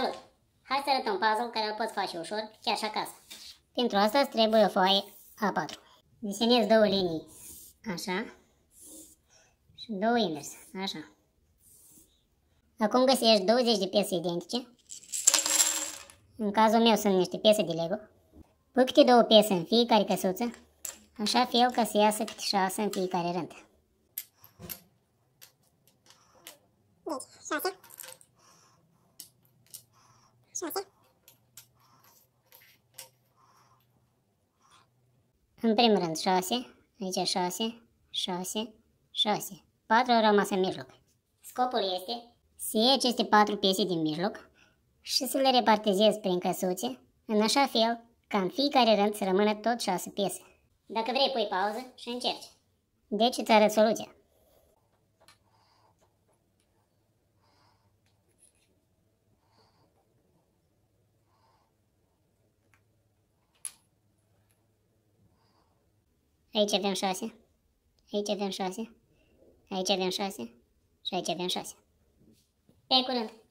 Salut! Hai să arătăm puzzle care îl poți face ușor, chiar și acasă. Pentru asta îți trebuie o foaie A4. Desenezi două linii, așa, și două invers, așa. Acum găsești 20 de piese identice. În cazul meu sunt niște piese de Lego. Pui câte două piese în fiecare căsuță, așa fiu ca să iasă câte șase în fiecare rând. Deci, în primul rând 6, aici 6, 6, 6. 4 au rămas în mijloc. Scopul este să iei aceste 4 piese din mijloc și să le repartizezi prin căsuțe, în așa fel ca în fiecare rând să rămână tot 6 piese. Dacă vrei, pui pauză și încerci. Deci îți arăt soluția. Aici avem 6. Aici avem 6. Aici avem 6. Și aici avem 6. Pe curând!